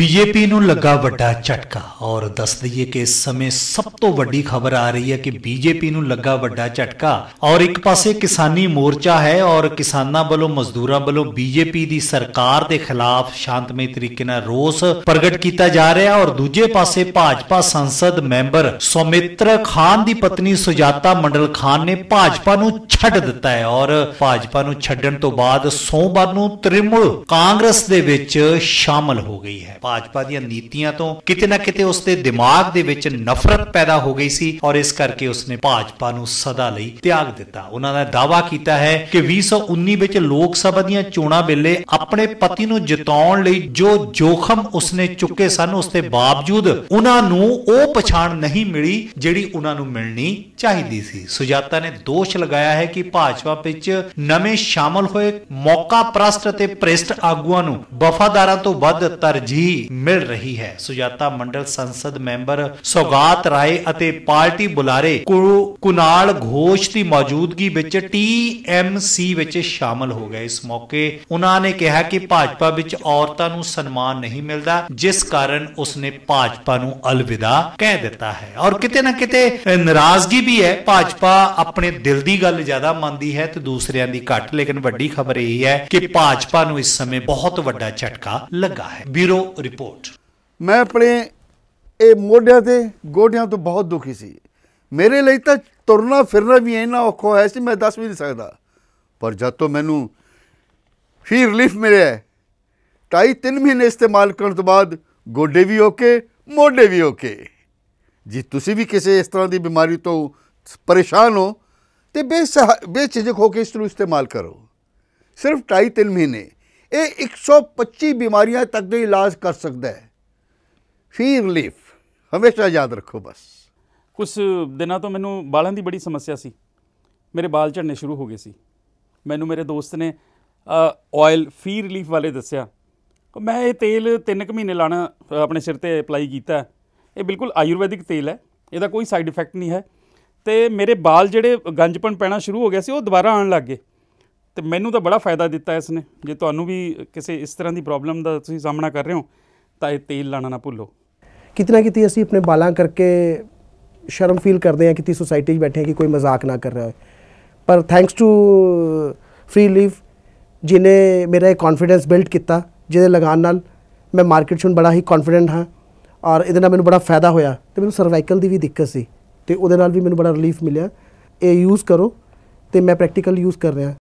BJP ਨੂੰ ਲੱਗਾ ਵੱਡਾ ਝਟਕਾ ਔਰ ਦੱਸ ਦਈਏ ਕਿ ਇਸ ਸਮੇਂ ਸਭ ਤੋਂ ਵੱਡੀ ਖਬਰ ਆ ਰਹੀ ਹੈ ਕਿ ਬੀਜੇਪੀ ਨੂੰ ਲੱਗਾ ਵੱਡਾ ਝਟਕਾ ਔਰ ਇੱਕ ਪਾਸੇ ਕਿਸਾਨੀ ਮੋਰਚਾ ਹੈ ਔਰ ਕਿਸਾਨਾਂ ਵੱਲੋਂ ਮਜ਼ਦੂਰਾਂ ਵੱਲੋਂ ਬੀਜੇਪੀ ਦੀ ਸਰਕਾਰ ਦੇ ਖਿਲਾਫ ਸ਼ਾਂਤਮਈ ਤਰੀਕੇ ਨਾਲ ਰੋਸ ਪ੍ਰਗਟ ਕੀਤਾ ਜਾ ਰਿਹਾ ਔਰ ਦੂਜੇ ਪਾਸੇ ਭਾਜਪਾ ਸੰਸਦ ਮੈਂਬਰ ਸੁਮਿਤਰ ਖਾਨ ਦੀ ਪਤਨੀ ਸੁਜਾਤਾ ਮੰਡਲ ਖਾਨ ਨੇ ਭਾਜਪਾ ਨੂੰ ਛੱਡ ਦਿੱਤਾ ਹੈ ਔਰ ਭਾਜਪਾ ਨੂੰ ਛੱਡਣ ਤੋਂ ਬਾਅਦ ਸੋਮਵਾਰ ਨੂੰ ਤ੍ਰਿਮੂਲ ਕਾਂਗਰਸ ਦੇ ਵਿੱਚ ਸ਼ਾਮਲ ਹੋ ਗਈ ਹੈ ਭਾਜਪਾ ਦੀਆਂ ਨੀਤੀਆਂ ਤੋਂ ਕਿਤੇ ਨਾ ਕਿਤੇ ਉਸਦੇ ਦਿਮਾਗ ਦੇ ਵਿੱਚ ਨਫ਼ਰਤ ਪੈਦਾ ਹੋ ਗਈ ਸੀ ਔਰ ਇਸ ਕਰਕੇ ਉਸਨੇ ਭਾਜਪਾ ਨੂੰ ਸਦਾ ਲਈ ਤਿਆਗ ਦਿੱਤਾ ਉਹਨਾਂ ਨੇ ਦਾਵਾ ਕੀਤਾ ਹੈ ਕਿ 2019 ਵਿੱਚ ਲੋਕ ਸਭਾ ਦੀਆਂ ਚੋਣਾਂ ਵੇਲੇ ਆਪਣੇ ਪਤੀ ਨੂੰ ਜਿਤਾਉਣ ਲਈ ਜੋ ਜੋਖਮ ਉਸਨੇ ਚੁੱਕੇ ਸਨ ਉਸ ਦੇ ਬਾਵਜੂਦ ਉਹਨਾਂ ਨੂੰ ਉਹ ਪਛਾਣ ਨਹੀਂ ਮਿਲੀ ਜਿਹੜੀ ਉਹਨਾਂ ਨੂੰ ਮਿਲਣੀ ਚਾਹੀਦੀ ਸੀ ਸੁਜਾਤਾ ਨੇ ਦੋਸ਼ ਲਗਾਇਆ ਹੈ ਕਿ ਭਾਜਪਾ ਵਿੱਚ ਨਵੇਂ ਸ਼ਾਮਲ ਹੋਏ ਮੌਕਾ ਪ੍ਰਸਤ ਅਤੇ ਪ੍ਰਸਤ ਆਗੂਆਂ ਨੂੰ ਵਫਾਦਾਰਾਂ ਤੋਂ ਵੱਧ ਤਰਜੀਹ ਮਿਲ ਰਹੀ ਹੈ ਸੁਜਾਤਾ ਮੰਡਲ ਸੰਸਦ ਮੈਂਬਰ ਸੌਗਾਤ ਰਾਏ ਅਤੇ ਪਾਰਟੀ ਬੁਲਾਰੇ ਕੁਨਾਲ ਘੋਸ਼ ਦੀ ਮੌਜੂਦਗੀ ਵਿੱਚ ਟੀਐਮਸੀ ਵਿੱਚ ਸ਼ਾਮਲ ਹੋ ਗਏ ਇਸ ਮੌਕੇ ਉਹਨਾਂ ਨੇ ਕਿਹਾ ਕਿ ਭਾਜਪਾ ਵਿੱਚ ਔਰਤਾਂ ਨੂੰ ਸਨਮਾਨ ਨਹੀਂ ਮਿਲਦਾ ਜਿਸ ਕਾਰਨ ਉਸਨੇ ਭਾਜਪਾ ਨੂੰ ਅਲਵਿਦਾ ਕਹਿ ਦਿੱਤਾ ਹੈ ਔਰ ਕਿਤੇ ਨਾ ਕਿਤੇ ਨਾਰਾਜ਼ਗੀ ਵੀ ਹੈ ਭਾਜਪਾ ਆਪਣੇ ਦਿਲ ਦੀ ਗੱਲ ਜ਼ਿਆਦਾ ਮੰਨਦੀ ਹੈ ਤੇ ਦੂਸਰਿਆਂ ਦੀ ਘੱਟ ਲੇਕਿਨ ਵੱਡੀ ਖਬਰ ਇਹ ਹੈ ਕਿ ਭਾਜਪਾ ਨੂੰ ਇਸ ਸਮੇਂ ਬਹੁਤ ਵੱਡਾ ਝਟਕਾ ਲੱਗਾ ਹੈ ਬਿਊਰੋ ਰਿਪੋਰਟ ਮੈਂ ਆਪਣੇ ਇਹ ਮੋਢਿਆਂ ਤੇ ਗੋਡਿਆਂ ਤੋਂ ਬਹੁਤ ਦੁਖੀ ਸੀ ਮੇਰੇ ਲਈ ਤਾਂ ਤੁਰਨਾ ਫਿਰਨਾ ਵੀ ਇੰਨਾ ਔਖਾ ਹੋਇਆ ਸੀ ਮੈਂ ਦੱਸ ਵੀ ਨਹੀਂ ਸਕਦਾ ਪਰ ਜਦ ਤੋਂ ਮੈਨੂੰ ਫੀ ਰਿਲੀਫ ਮਿਲਿਆ ਟਾਈ 3 ਮਹੀਨੇ ਇਸਤੇਮਾਲ ਕਰਨ ਤੋਂ ਬਾਅਦ ਗੋਡੇ ਵੀ ਓਕੇ ਮੋਢੇ ਵੀ ਓਕੇ ਜੇ ਤੁਸੀਂ ਵੀ ਕਿਸੇ ਇਸ ਤਰ੍ਹਾਂ ਦੀ ਬਿਮਾਰੀ ਤੋਂ ਪਰੇਸ਼ਾਨ ਹੋ ਤੇ ਬੇਚੇ ਬੇਚਿਜਕ ਹੋ ਕੇ ਇਸ ਨੂੰ ਇਸਤੇਮਾਲ ਕਰੋ ਸਿਰਫ ਟਾਈ 3 ਮਹੀਨੇ ਇਹ 125 ਬਿਮਾਰੀਆਂ ਤੱਕ ਦੇ ਇਲਾਜ ਕਰ ਸਕਦਾ ਹੈ ਫੀ ਰਿਲੀਫ ਹਮੇਸ਼ਾ ਯਾਦ ਰੱਖੋ ਬਸ ਕੁਝ ਦਿਨਾਂ ਤੋਂ ਮੈਨੂੰ ਬਾਲਾਂ ਦੀ ਬੜੀ ਸਮੱਸਿਆ ਸੀ ਮੇਰੇ ਬਾਲ ਝੜਨੇ ਸ਼ੁਰੂ ਹੋ ਗਏ ਸੀ ਮੈਨੂੰ ਮੇਰੇ ਦੋਸਤ ਨੇ ਆਇਲ ਫੀ ਰਿਲੀਫ ਵਾਲੇ ਦੱਸਿਆ ਮੈਂ ਇਹ ਤੇਲ 3 ਕੁ ਮਹੀਨੇ ਲਾਣਾ ਆਪਣੇ ਸਿਰ ਤੇ ਅਪਲਾਈ ਕੀਤਾ ਇਹ ਬਿਲਕੁਲ ਆਯੁਰਵੈਦਿਕ ਤੇਲ ਹੈ ਇਹਦਾ ਕੋਈ ਸਾਈਡ ਇਫੈਕਟ ਨਹੀਂ ਹੈ ਤੇ ਮੇਰੇ ਬਾਲ ਜਿਹੜੇ ਗੰਜਪਨ ਪੈਣਾ ਸ਼ੁਰੂ ਹੋ ਗਿਆ ਸੀ ਉਹ ਦੁਬਾਰਾ ਆਉਣ ਲੱਗ ਗਏ ਤੇ ਮੈਨੂੰ ਤਾਂ ਬੜਾ ਫਾਇਦਾ ਦਿੱਤਾ ਇਸ ਨੇ ਜੇ ਤੁਹਾਨੂੰ ਵੀ ਕਿਸੇ ਇਸ ਤਰ੍ਹਾਂ ਦੀ ਪ੍ਰੋਬਲਮ ਦਾ ਤੁਸੀਂ ਸਾਹਮਣਾ ਕਰ ਰਹੇ ਹੋ ਤਾਂ ਇਹ ਤੇਲ ਲਾਣਾ ਨਾ ਭੁੱਲੋ ਕਿਤਨਾ ਕਿਤੇ ਅਸੀਂ ਆਪਣੇ ਬਾਲਾਂ ਕਰਕੇ ਸ਼ਰਮ ਫੀਲ ਕਰਦੇ ਹਾਂ ਕਿਤੇ ਸੋਸਾਇਟੀ 'ਚ ਬੈਠੇ ਹਾਂ ਕਿ ਕੋਈ ਮਜ਼ਾਕ ਨਾ ਕਰ ਰਿਹਾ ਹੋਵੇ ਪਰ ਥੈਂਕਸ ਟੂ ਫ੍ਰੀ ਲੀਫ ਜਿਨੇ ਮੇਰਾ ਇਹ ਕੌਨਫੀਡੈਂਸ ਬਿਲਡ ਕੀਤਾ ਜਿਹਦੇ ਲਗਾਨ ਨਾਲ ਮੈਂ ਮਾਰਕੀਟ 'ਚ ਹੁਣ ਬੜਾ ਹੀ ਕੌਨਫੀਡੈਂਟ ਹਾਂ ਔਰ ਇਹਦੇ ਨਾਲ ਮੈਨੂੰ ਬੜਾ ਫਾਇਦਾ ਹੋਇਆ ਤੇ ਮੈਨੂੰ ਸਰਵਾਈਕਲ ਦੀ ਵੀ ਦਿੱਕਤ ਸੀ ਤੇ ਉਹਦੇ ਨਾਲ ਵੀ ਮੈਨੂੰ ਬੜਾ ਰਿਲੀਫ ਮਿਲਿਆ ਇਹ ਯੂਜ਼ ਕਰੋ ਤੇ ਮੈਂ ਪ੍ਰੈਕਟੀਕਲ ਯੂਜ਼ ਕਰ ਰਿਹਾ